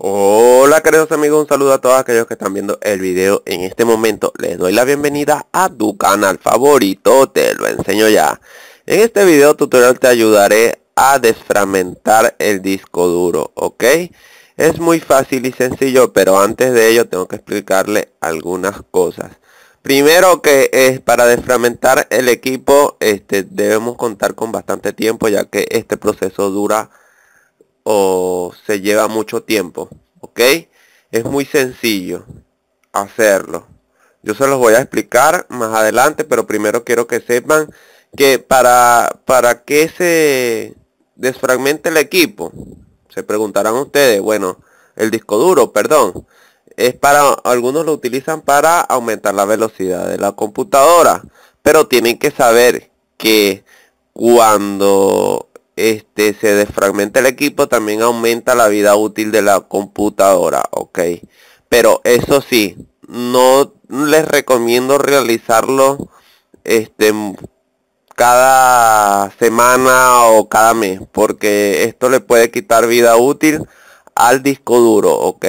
Hola queridos amigos, un saludo a todos aquellos que están viendo el video en este momento. Les doy la bienvenida a tu canal favorito, te lo enseño ya. En este video tutorial te ayudaré a desfragmentar el disco duro, ¿ok? Es muy fácil y sencillo, pero antes de ello tengo que explicarle algunas cosas. Primero que es para desfragmentar el equipo, este, debemos contar con bastante tiempo ya que este proceso dura o se lleva mucho tiempo, ¿ok? Es muy sencillo hacerlo. Yo se los voy a explicar más adelante, pero primero quiero que sepan que para, para que se desfragmente el equipo, se preguntarán ustedes, bueno, el disco duro, perdón, es para, algunos lo utilizan para aumentar la velocidad de la computadora, pero tienen que saber que cuando este, se desfragmenta el equipo, también aumenta la vida útil de la computadora, ok. Pero eso sí, no les recomiendo realizarlo este, cada semana o cada mes, porque esto le puede quitar vida útil al disco duro, ok.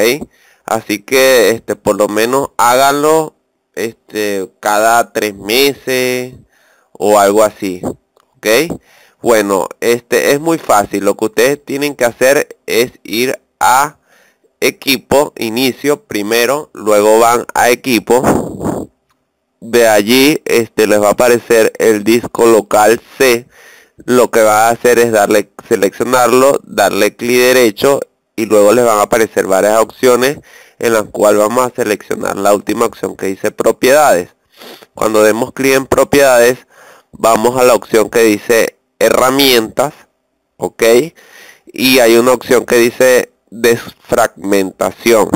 Así que este, por lo menos háganlo este, cada tres meses o algo así, ok. Bueno, este es muy fácil. Lo que ustedes tienen que hacer es ir a equipo, inicio primero, luego van a equipo. De allí este, les va a aparecer el disco local C. Lo que va a hacer es darle, seleccionarlo, darle clic derecho y luego les van a aparecer varias opciones en las cuales vamos a seleccionar la última opción que dice propiedades. Cuando demos clic en propiedades, vamos a la opción que dice herramientas, ¿ok? Y hay una opción que dice desfragmentación.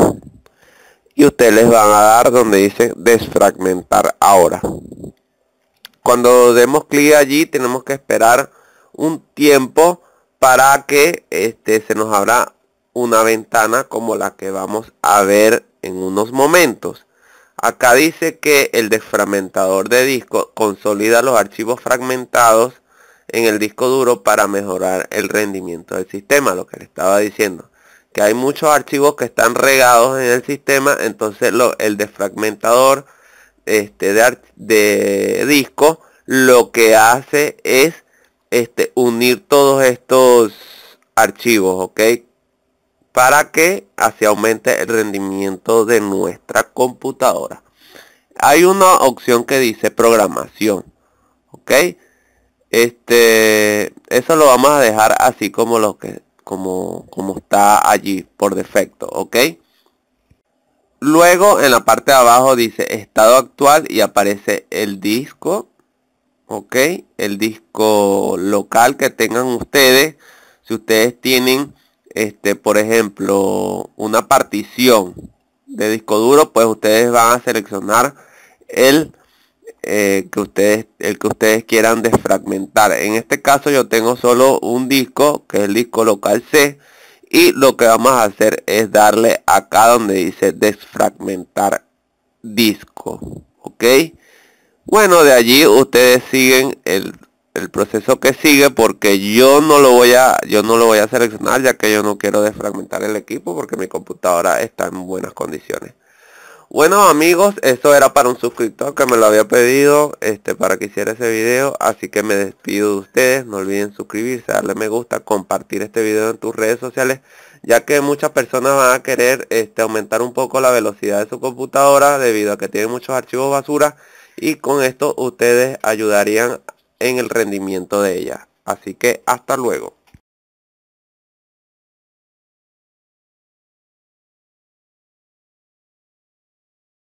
Y ustedes les van a dar donde dice desfragmentar ahora. Cuando demos clic allí tenemos que esperar un tiempo para que este, se nos abra una ventana como la que vamos a ver en unos momentos. Acá dice que el desfragmentador de disco consolida los archivos fragmentados en el disco duro para mejorar el rendimiento del sistema, lo que le estaba diciendo. Que hay muchos archivos que están regados en el sistema, entonces lo, el desfragmentador este, de, de, disco lo que hace es este, unir todos estos archivos, ¿ok? Para que así aumente el rendimiento de nuestra computadora. Hay una opción que dice programación, ¿ok? Este, eso lo vamos a dejar así como lo que como como está allí por defecto, ¿ok? Luego en la parte de abajo dice estado actual y aparece el disco, ¿ok? El disco local que tengan ustedes. Si ustedes tienen, este, por ejemplo, una partición de disco duro, pues ustedes van a seleccionar el eh, que ustedes, el que ustedes quieran desfragmentar. En este caso yo tengo solo un disco, que es el disco local C, y lo que vamos a hacer es darle acá donde dice desfragmentar disco. ¿Ok? Bueno, de allí ustedes siguen el, el proceso que sigue porque yo no lo voy a yo no lo voy a seleccionar ya que yo no quiero desfragmentar el equipo porque mi computadora está en buenas condiciones. Bueno amigos, eso era para un suscriptor que me lo había pedido este, para que hiciera ese video, así que me despido de ustedes, no olviden suscribirse, darle me gusta, compartir este video en tus redes sociales, ya que muchas personas van a querer este, aumentar un poco la velocidad de su computadora debido a que tiene muchos archivos basura y con esto ustedes ayudarían en el rendimiento de ella. Así que hasta luego.